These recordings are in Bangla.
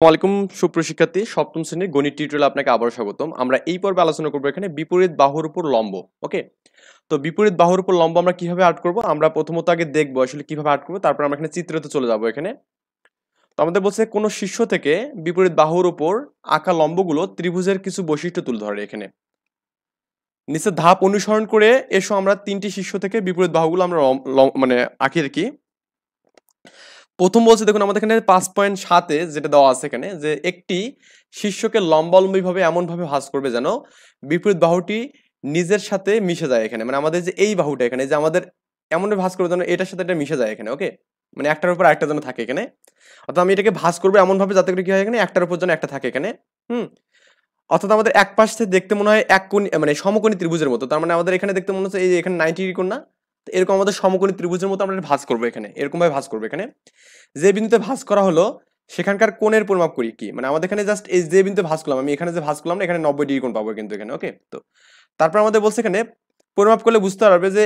আসসালামাইকুম সুপ্রশিক্ষার্থী সপ্তম শ্রেণীর গণিত টিউটোরিয়াল আপনাকে আবার স্বাগতম আমরা এই পর্বে আলোচনা করবো এখানে বিপরীত বাহুর উপর লম্ব ওকে তো বিপরীত বাহুর উপর লম্ব আমরা কিভাবে আর্ট করব আমরা প্রথমত আগে দেখবো আসলে কিভাবে আর্ট করবো তারপর আমরা এখানে চিত্রতে চলে যাব এখানে তো আমাদের বলছে কোনো শিষ্য থেকে বিপরীত বাহুর উপর আঁকা লম্বগুলো ত্রিভুজের কিছু বৈশিষ্ট্য তুলে ধরে এখানে নিচে ধাপ অনুসরণ করে এসো আমরা তিনটি শিষ্য থেকে বিপরীত বাহুগুলো আমরা মানে আঁকি রাখি প্রথম বলছে দেখুন আমাদের এখানে পাঁচ পয়েন্ট সাতে যেটা দেওয়া আছে এখানে যে একটি শীর্ষকে লম্বালম্বীভাবে এমনভাবে ভাস করবে যেন বিপরীত বাহুটি নিজের সাথে মিশে যায় এখানে মানে আমাদের যে এই বাহুটা এখানে যে আমাদের এমনভাবে ভাস করবে যেন এটার সাথে এটা মিশে যায় এখানে ওকে মানে একটার উপর একটা যেন থাকে এখানে অর্থাৎ আমি এটাকে ভাস করবো এমনভাবে যাতে করে কি হয় এখানে একটার উপর যেন একটা থাকে এখানে হুম অর্থাৎ আমাদের এক পাশ থেকে দেখতে মনে হয় এক কোন মানে সমকোণী ত্রিভুজের মতো তার মানে আমাদের এখানে দেখতে মনে হচ্ছে এই এখানে নাইনটি কোন না এরকম আমাদের সমকোণী ত্রিভুজের মতো আমরা ভাজ করবো এখানে এরকমভাবে ভাজ করবো এখানে যে বিন্দুতে ভাজ করা হলো সেখানকার কোণের পরিমাপ করি কি মানে আমাদের এখানে জাস্ট এই যে বিন্দুতে ভাজ করলাম আমি এখানে যে ভাজ করলাম না এখানে নব্বই ডিগ্রি কোণ পাবো কিন্তু এখানে ওকে তো তারপর আমাদের বলছে এখানে পরিমাপ করলে বুঝতে পারবে যে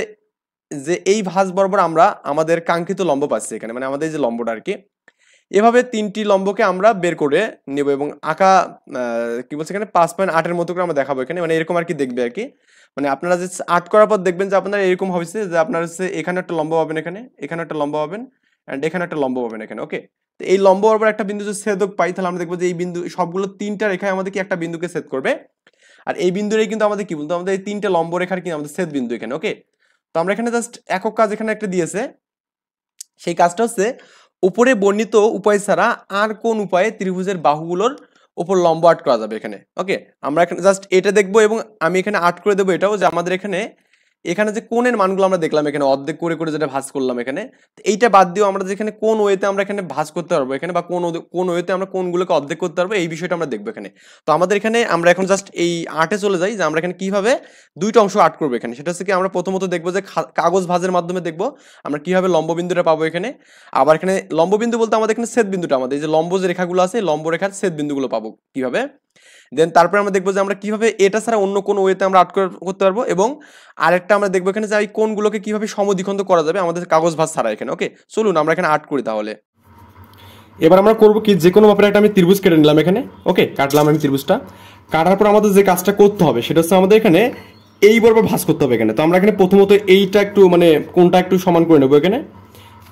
যে এই ভাঁজ বরাবর আমরা আমাদের কাঙ্ক্ষিত লম্ব পাচ্ছি এখানে মানে আমাদের যে লম্বটা আর কি এভাবে তিনটি লম্বকে আমরা বের করে নেব এবং আঁকা কি বলছে এখানে পাঁচ পয়েন্ট আটের মতো করে আমরা দেখাবো এখানে মানে এরকম আর কি দেখবে আর কি মানে আপনারা যে আর্ট করার পর দেখবেন যে আপনারা এরকম হবে যে আপনার হচ্ছে এখানে একটা লম্ব পাবেন এখানে এখানে একটা লম্ব পাবেন অ্যান্ড এখানে একটা লম্ব পাবেন এখানে ওকে তো এই লম্ব বরাবর একটা বিন্দু যদি ছেদক পাই তাহলে আমরা দেখবো যে এই বিন্দু সবগুলো তিনটা রেখায় আমাদের কি একটা বিন্দুকে ছেদ করবে আর এই বিন্দুরে কিন্তু আমাদের কি বলতো আমাদের এই তিনটে লম্ব রেখার কিন্তু আমাদের ছেদ বিন্দু এখানে ওকে তো আমরা এখানে জাস্ট একক কাজ এখানে একটা দিয়েছে সেই কাজটা হচ্ছে উপরে বর্ণিত উপায় ছাড়া আর কোন উপায়ে ত্রিভুজের বাহুগুলোর ওপর লম্ব আর্ট করা যাবে এখানে ওকে আমরা এখানে জাস্ট এটা দেখবো এবং আমি এখানে আর্ট করে দেবো এটাও যে আমাদের এখানে এখানে যে কোনের মানগুলো আমরা দেখলাম এখানে অর্ধেক করে করে যেটা ভাস করলাম এখানে এইটা বাদ দিয়েও আমরা যেখানে কোন ওয়েতে আমরা এখানে ভাস করতে পারবো এখানে বা কোন কোন ওয়েতে আমরা কোনগুলোকে অর্ধেক করতে পারবো এই বিষয়টা আমরা দেখবো এখানে তো আমাদের এখানে আমরা এখন জাস্ট এই আর্টে চলে যাই যে আমরা এখানে কীভাবে দুইটা অংশ আর্ট করবো এখানে সেটা হচ্ছে কি আমরা প্রথমত দেখবো যে কাগজ ভাজের মাধ্যমে দেখবো আমরা কীভাবে লম্ববিন্দুটা পাবো এখানে আবার এখানে লম্ববিন্দু বলতে আমাদের এখানে ছেদ বিন্দুটা আমাদের যে লম্ব যে রেখাগুলো আছে লম্ব রেখার ছেদ বিন্দুগুলো পাবো কিভাবে দেন তারপরে আমরা দেখবো যে আমরা কিভাবে এটা ছাড়া অন্য কোন ওয়েতে আমরা আট করতে পারবো এবং আরেকটা আমরা দেখবো এখানে যে এই কোনগুলোকে কিভাবে সমদিখন্ত করা যাবে আমাদের কাগজ ভাস ছাড়া এখানে ওকে চলুন আমরা এখানে আট করি তাহলে এবার আমরা করবো কি যে কোনো ব্যাপারে একটা আমি ত্রিভুজ কেটে নিলাম এখানে ওকে কাটলাম আমি ত্রিভুজটা কাটার পর আমাদের যে কাজটা করতে হবে সেটা হচ্ছে আমাদের এখানে এই বরাবর ভাস করতে হবে এখানে তো আমরা এখানে প্রথমত এইটা একটু মানে কোনটা একটু সমান করে নেবো এখানে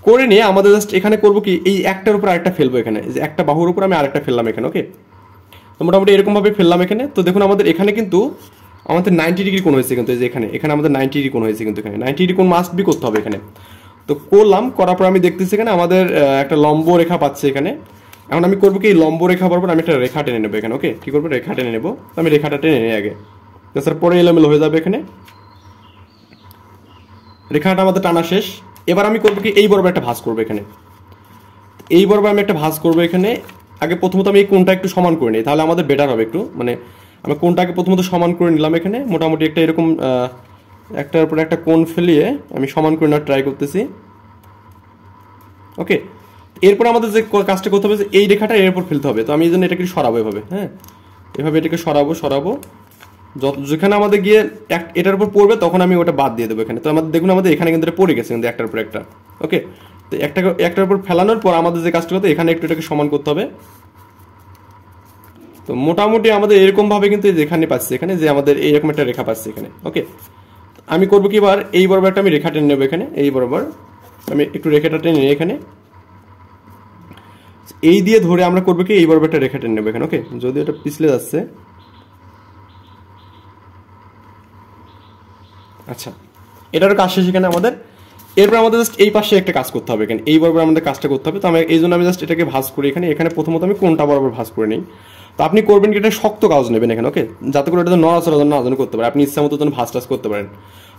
করে নিয়ে আমাদের জাস্ট এখানে করবো কি এই একটার উপর আরেকটা ফেলবো এখানে যে একটা বাহুর উপর আমি আরেকটা ফেললাম এখানে ওকে তো মোটামুটি এরকমভাবে ফেললাম এখানে তো দেখুন আমাদের এখানে কিন্তু আমাদের নাইনটি ডিগ্রি কোন হয়েছে কিন্তু এখানে এখানে আমাদের নাইনটি ডিগ্রি কোন হয়েছে কিন্তু এখানে নাইনটি ডিগ্রি কোন মাস্ট বি করতে হবে এখানে তো করলাম করার পর আমি দেখতেছি এখানে আমাদের একটা লম্ব রেখা পাচ্ছে এখানে এখন আমি করবো কি লম্ব রেখা বরাবর আমি একটা রেখা টেনে নেবো এখানে ওকে কি করবো রেখা টেনে নেবো আমি রেখাটা টেনে নিই আগে তাছাড়া পরে এলোমেলো হয়ে যাবে এখানে রেখাটা আমাদের টানা শেষ এবার আমি করবো কি এই বরাবর একটা ভাঁজ করবো এখানে এই বরাবর আমি একটা ভাঁজ করবো এখানে আগে প্রথমত আমি এই কোনটা একটু সমান করে নিই তাহলে আমাদের বেটার হবে একটু মানে আমি কোনটাকে প্রথমত সমান করে নিলাম এখানে মোটামুটি একটা এরকম একটার উপর একটা কোণ ফেলিয়ে আমি সমান করে নেওয়ার ট্রাই করতেছি ওকে এরপর আমাদের যে কাজটা করতে হবে যে এই রেখাটা এর উপর ফেলতে হবে তো আমি এই জন্য এটাকে সরাবো এভাবে হ্যাঁ এভাবে এটাকে সরাবো সরাবো যত যেখানে আমাদের গিয়ে এক এটার উপর পড়বে তখন আমি ওটা বাদ দিয়ে দেবো এখানে তো আমাদের দেখুন আমাদের এখানে কিন্তু পড়ে গেছে কিন্তু একটার উপর একটা ওকে তো একটা একটার উপর ফেলানোর পর আমাদের যে কাজটা করতে এখানে একটু এটাকে সমান করতে হবে তো মোটামুটি আমাদের এরকমভাবে কিন্তু যেখানে পাচ্ছি এখানে যে আমাদের এইরকম একটা রেখা পাচ্ছি এখানে ওকে আমি করবো কি এবার এই বরাবর একটা আমি রেখা টেনে নেবো এখানে এই বরাবর আমি একটু রেখাটা টেনে নিই এখানে এই দিয়ে ধরে আমরা করবো কি এই বরাবর একটা রেখা টেনে নেবো এখানে ওকে যদি এটা পিছলে যাচ্ছে আচ্ছা এটারও কাজ শেষ এখানে আমাদের এরপর আমাদের জাস্ট এই পাশে একটা কাজ করতে হবে এখানে এই বরাবর আমাদের কাজটা করতে হবে তো আমি এই জন্য আমি জাস্ট এটাকে ভাজ করি এখানে এখানে প্রথমত আমি কোনটা বরাবর ভাজ করে নিই তো আপনি করবেন কি এটা শক্ত কাজ নেবেন এখানে ওকে যাতে করে এটা নড়াচড়া জন্য আজন করতে পারে আপনি ইচ্ছা মতো যেন ভাজ টাজ করতে পারেন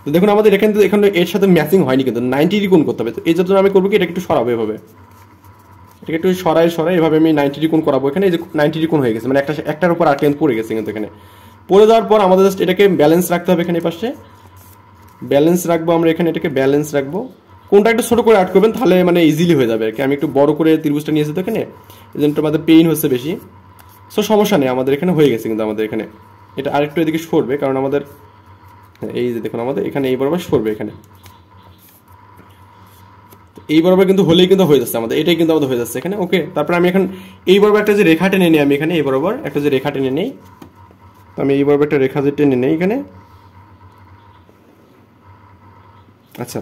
তো দেখুন আমাদের এখানে এখানে এর সাথে ম্যাচিং হয়নি কিন্তু নাইনটি ডিগুণ করতে হবে তো এই জন্য আমি করবো কি এটা একটু সরাবো এভাবে এটাকে একটু সরাই সরাই এভাবে আমি নাইনটি ডিগুণ করাবো এখানে এই যে নাইনটি ডিগুণ হয়ে গেছে মানে একটা একটার উপর আটেন পড়ে গেছে কিন্তু এখানে পড়ে যাওয়ার পর আমাদের জাস্ট এটাকে ব্যালেন্স রাখতে হবে এখানে এই পাশে ব্যালেন্স রাখবো আমরা এখানে এটাকে ব্যালেন্স রাখবো কোনটা একটু ছোটো করে অ্যাড করবেন তাহলে মানে ইজিলি হয়ে যাবে আর কি আমি একটু বড় করে ত্রিভুজটা নিয়েছি তো এখানে এই জন্য আমাদের পেইন হচ্ছে বেশি সো সমস্যা নেই আমাদের এখানে হয়ে গেছে কিন্তু আমাদের এখানে এটা আরেকটু এদিকে সরবে কারণ আমাদের এই যে দেখুন আমাদের এখানে এই বরাবর সরবে এখানে এই বরাবর কিন্তু হলেই কিন্তু হয়ে যাচ্ছে আমাদের এটাই কিন্তু আমাদের হয়ে যাচ্ছে এখানে ওকে তারপরে আমি এখন এই বরাবর একটা যে রেখা টেনে নিই আমি এখানে এই বরাবর একটা যে রেখা টেনে নিই তো আমি এই বরাবর একটা রেখা যে টেনে নিই এখানে আচ্ছা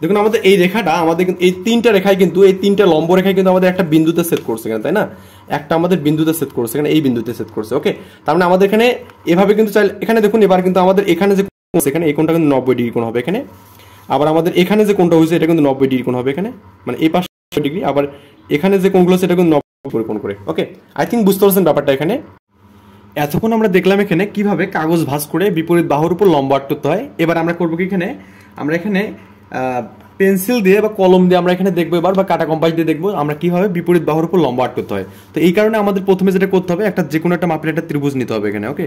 দেখুন আমাদের এই রেখাটা আমাদের এই তিনটা রেখায় কিন্তু এই তিনটা লম্ব রেখায় কিন্তু আমাদের একটা বিন্দুতে সেট করছে এখানে তাই না একটা আমাদের বিন্দুতে সেট করছে এখানে এই বিন্দুতে সেট করছে ওকে তার মানে আমাদের এখানে এভাবে কিন্তু চাই এখানে দেখুন এবার কিন্তু আমাদের এখানে যে এখানে এই কোনটা কিন্তু নব্বই ডিগ্রি কোণ হবে এখানে আবার আমাদের এখানে যে কোনটা হয়েছে এটা কিন্তু নব্বই ডিগ্রি কোণ হবে এখানে মানে এই পাশে ডিগ্রি আবার এখানে যে কোণগুলো সেটা কিন্তু নব্বই কোন কোণ করে ওকে আই থিঙ্ক বুঝতে পারছেন ব্যাপারটা এখানে এতক্ষণ আমরা দেখলাম এখানে কিভাবে কাগজ ভাঁজ করে বিপরীত বাহুর উপর লম্বা আটতে হয় এবার আমরা করবো কি এখানে আমরা এখানে পেন্সিল দিয়ে বা কলম দিয়ে আমরা এখানে দেখবো এবার বা কাটা কম্পাস দিয়ে দেখবো আমরা কীভাবে বিপরীত বাহুর উপর লম্বা আট করতে হয় তো এই কারণে আমাদের প্রথমে যেটা করতে হবে একটা যে কোনো একটা মাপের একটা ত্রিভুজ নিতে হবে এখানে ওকে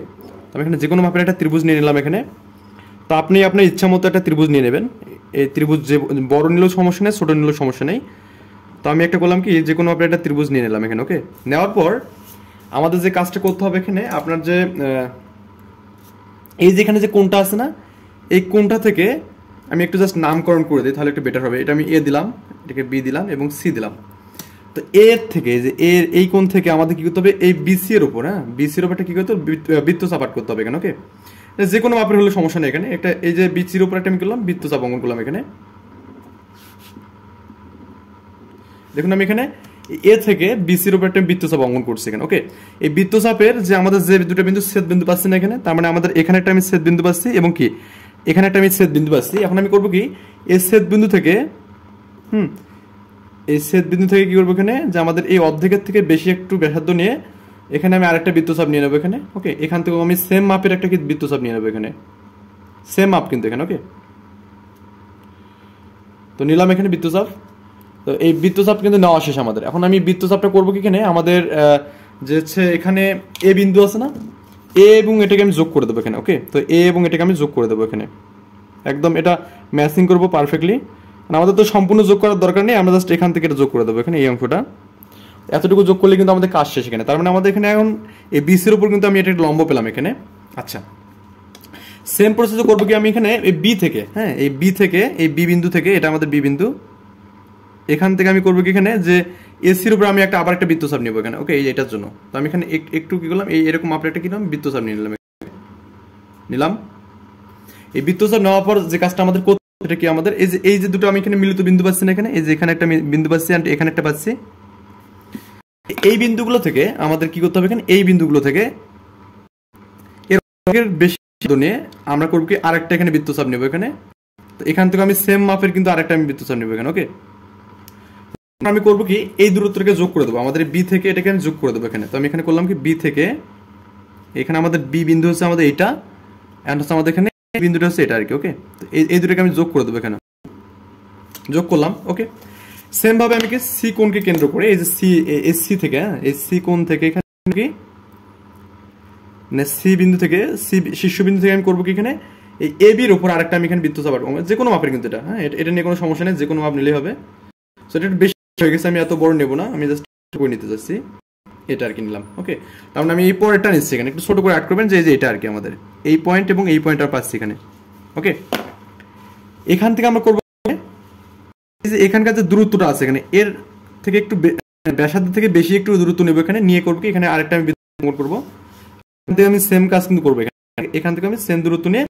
আমি এখানে যে কোনো মাপের একটা ত্রিভুজ নিয়ে নিলাম এখানে তো আপনি আপনার ইচ্ছা মতো একটা ত্রিভুজ নিয়ে নেবেন এই ত্রিভুজ যে বড় নিলেও সমস্যা নেই ছোটো নিলেও সমস্যা নেই তো আমি একটা করলাম কি যে কোনো মাপের একটা ত্রিভুজ নিয়ে নিলাম এখানে ওকে নেওয়ার পর আমাদের যে কাজটা করতে হবে এখানে আপনার যে এই যেখানে যে কোনটা আছে না এই কোনটা থেকে আমি একটু জাস্ট নামকরণ করে দিই তাহলে একটু বেটার হবে এটা আমি এ দিলাম এটাকে বি দিলাম এবং সি দিলাম তো এর থেকে যে এর এই কোণ থেকে আমাদের কী করতে হবে এই বিসি এর উপর হ্যাঁ বিসির উপর কি কী করতে হবে বৃত্ত চাপাট করতে হবে এখানে ওকে যে কোনো মাপের হলে সমস্যা নেই এখানে একটা এই যে বিচির উপর একটা আমি করলাম বৃত্ত চাপ অঙ্কন করলাম এখানে দেখুন আমি এখানে এ থেকে বিসির উপর একটা চাপ অঙ্কন করছি এখানে ওকে এই বৃত্তচাপের যে আমাদের যে দুটো বিন্দু ছেদ বিন্দু পাচ্ছি না এখানে তার মানে আমাদের এখানে একটা আমি ছেদ বিন্দু পাচ্ছি এবং কি এখানে একটা আমি ছেদ বিন্দু পাচ্ছি এখন আমি করবো কি এই ছেদ বিন্দু থেকে হুম এই ছেদ বিন্দু থেকে কী করবো এখানে যে আমাদের এই অর্ধেকের থেকে বেশি একটু ব্যাসার্ধ নিয়ে এখানে আমি আরেকটা বিদ্যুৎচাপ নিয়ে নেবো এখানে ওকে এখান থেকেও আমি সেম মাপের একটা কি বিদ্যুৎচাপ নিয়ে নেবো এখানে সেম মাপ কিন্তু এখানে ওকে তো নিলাম এখানে বৃত্তচাপ তো এই বৃত্তচাপ কিন্তু নেওয়া শেষ আমাদের এখন আমি বৃত্তচাপটা করবো কি এখানে আমাদের যে হচ্ছে এখানে এ বিন্দু আছে না এ এবং এটাকে আমি যোগ করে দেবো এখানে ওকে তো এ এবং এটাকে আমি যোগ করে দেবো এখানে একদম এটা ম্যাচিং করবো পারফেক্টলি আমাদের তো সম্পূর্ণ যোগ করার দরকার নেই আমরা জাস্ট এখান থেকে এটা যোগ করে দেবো এখানে এই অংশটা এতটুকু যোগ করলে কিন্তু আমাদের কাজ শেষ এখানে তার মানে আমাদের এখানে এখন এই বিসির উপর কিন্তু আমি এটা লম্ব পেলাম এখানে আচ্ছা সেম প্রসেস করবো কি আমি এখানে এই বি থেকে হ্যাঁ এই বি থেকে এই বি বিন্দু থেকে এটা আমাদের বি বিন্দু এখান থেকে আমি করবো কি এখানে যে এসির উপরে আমি একটা আবার একটা বিদ্যুৎ সাপ নিবো এখানে ওকে এই এটার জন্য তো আমি এখানে একটু কী করলাম এই এরকম আপনার একটা কিনলাম বিদ্যুৎ সাপ নিয়ে নিলাম নিলাম এই বিদ্যুৎ সাপ নেওয়ার পর যে কাজটা আমাদের করতে এটা কি আমাদের এই যে এই যে দুটো আমি এখানে মিলিত বিন্দু পাচ্ছি না এখানে এই যে এখানে একটা বিন্দু পাচ্ছি অ্যান্ড এখানে একটা পাচ্ছি এই বিন্দুগুলো থেকে আমাদের কি করতে হবে এখানে এই বিন্দুগুলো থেকে এর বেশি নিয়ে আমরা করবো কি আরেকটা এখানে বিদ্যুৎ সাপ নেবো এখানে তো এখান থেকে আমি সেম মাপের কিন্তু আরেকটা আমি বিদ্যুৎ সাপ নেবো এখানে ওকে আমি করবো কি এই দূরত্বকে যোগ করে দেবো আমাদের বি থেকে এটাকে আমি যোগ করে দেবো এখানে তো আমি এখানে করলাম কি বি থেকে এখানে আমাদের বি বিন্দু হচ্ছে আমাদের এটা অ্যান্ড হচ্ছে আমাদের এখানে বিন্দুটা হচ্ছে এটা আর কি ওকে তো এই দুটোকে আমি যোগ করে দেবো এখানে যোগ করলাম ওকে সেমভাবে আমি কি সি কোনকে কেন্দ্র করে এই যে সি এস সি থেকে হ্যাঁ এই সি কোন থেকে এখানে কি মানে সি বিন্দু থেকে সি শীর্ষ বিন্দু থেকে আমি করবো কি এখানে এই এ বির উপর আরেকটা আমি এখানে বৃত্ত আটকাবো যে কোনো মাপের কিন্তু এটা হ্যাঁ এটা নিয়ে কোনো সমস্যা নেই যে কোনো মাপ নিলেই হবে সো এটা বেশি হয়ে গেছে আমি এত বড় নেব না আমি জাস্ট করে নিতে চাচ্ছি এটা আর কি নিলাম ওকে তারপরে মানে আমি এই পরেরটা নিচ্ছি এখানে একটু ছোট করে অ্যাড করবেন যে যে এটা আর কি আমাদের এই পয়েন্ট এবং এই পয়েন্টটা পাচ্ছি এখানে ওকে এখান থেকে আমরা করবো যে এখানকার যে দূরত্বটা আছে এখানে এর থেকে একটু ব্যাসার্ধ থেকে বেশি একটু দূরত্ব নেবো এখানে নিয়ে করবো কি এখানে আরেকটা আমি বিদ্যুৎ করবো এখান থেকে আমি সেম কাজ কিন্তু করবো এখানে এখান থেকে আমি সেম দূরত্ব নিয়ে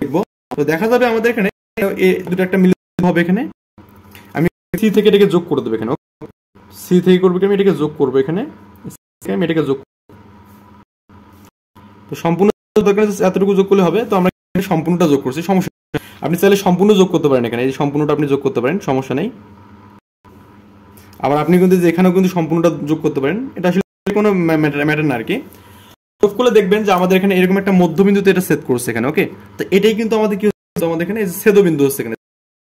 দেখবো তো দেখা যাবে আমাদের এখানে দুটো একটা মিলিত হবে এখানে সি থেকে এটাকে যোগ করে দেবে এখানে সি থেকে করবে আমি এটাকে যোগ করবো এখানে আমি এটাকে যোগ তো সম্পূর্ণ দরকার এতটুকু যোগ করলে হবে তো আমরা সম্পূর্ণটা যোগ করছি সমস্যা আপনি চাইলে সম্পূর্ণ যোগ করতে পারেন এখানে এই সম্পূর্ণটা আপনি যোগ করতে পারেন সমস্যা নেই আবার আপনি কিন্তু এখানেও কিন্তু সম্পূর্ণটা যোগ করতে পারেন এটা আসলে কোনো ম্যাটার না আর কি যোগ করলে দেখবেন যে আমাদের এখানে এরকম একটা মধ্যবিন্দুতে এটা সেট করছে এখানে ওকে তো এটাই কিন্তু আমাদের কি আমাদের এখানে ছেদবিন্দু হচ্ছে এখানে